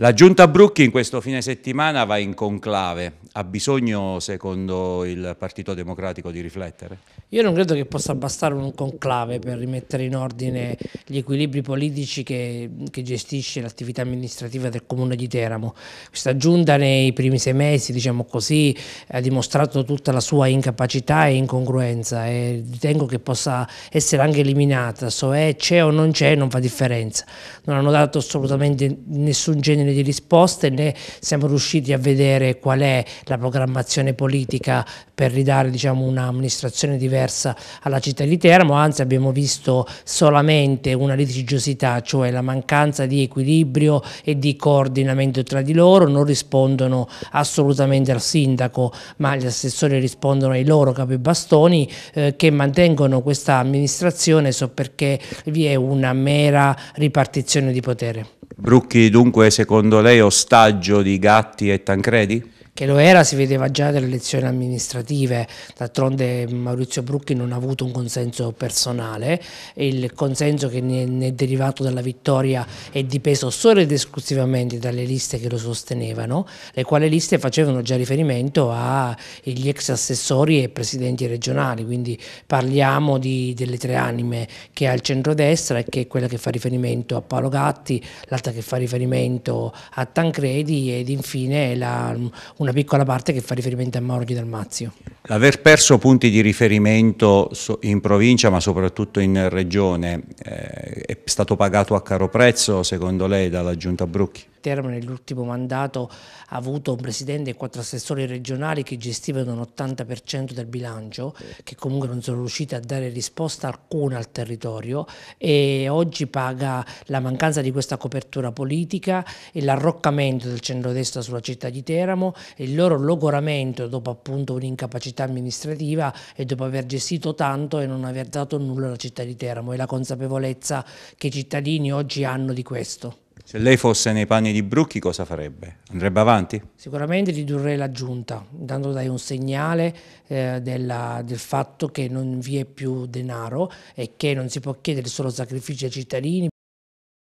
La giunta Brucchi in questo fine settimana va in conclave, ha bisogno secondo il Partito Democratico di riflettere? Io non credo che possa bastare un conclave per rimettere in ordine gli equilibri politici che, che gestisce l'attività amministrativa del Comune di Teramo. Questa giunta nei primi sei mesi diciamo così, ha dimostrato tutta la sua incapacità e incongruenza e ritengo che possa essere anche eliminata, so è c'è o non c'è non fa differenza, non hanno dato assolutamente nessun genere milioni di risposte né siamo riusciti a vedere qual è la programmazione politica per ridare diciamo, un'amministrazione diversa alla città di Teramo, anzi abbiamo visto solamente una litigiosità, cioè la mancanza di equilibrio e di coordinamento tra di loro, non rispondono assolutamente al sindaco, ma gli assessori rispondono ai loro capibastoni eh, che mantengono questa amministrazione so perché vi è una mera ripartizione di potere. Brucchi dunque secondo secondo lei ostaggio di Gatti e Tancredi? che lo era si vedeva già dalle elezioni amministrative, d'altronde Maurizio Brucchi non ha avuto un consenso personale, il consenso che ne è derivato dalla vittoria è dipeso solo ed esclusivamente dalle liste che lo sostenevano, le quali liste facevano già riferimento agli ex assessori e presidenti regionali, quindi parliamo di, delle tre anime che ha il centrodestra e che è quella che fa riferimento a Paolo Gatti, l'altra che fa riferimento a Tancredi ed infine la, una una piccola parte che fa riferimento a Morghi del Mazio. L'aver perso punti di riferimento in provincia ma soprattutto in regione eh, è stato pagato a caro prezzo secondo lei dalla Giunta Brucchi? termine dell'ultimo mandato ha avuto un presidente e quattro assessori regionali che gestivano l'80% del bilancio, che comunque non sono riusciti a dare risposta alcuna al territorio e oggi paga la mancanza di questa copertura politica e l'arroccamento del centrodestra sulla città di Teramo e il loro logoramento dopo appunto un'incapacità amministrativa e dopo aver gestito tanto e non aver dato nulla alla città di Teramo e la consapevolezza che i cittadini oggi hanno di questo. Se lei fosse nei panni di Brucchi cosa farebbe? Andrebbe avanti? Sicuramente ridurrei la giunta, dando dai un segnale eh, della, del fatto che non vi è più denaro e che non si può chiedere solo sacrifici ai cittadini.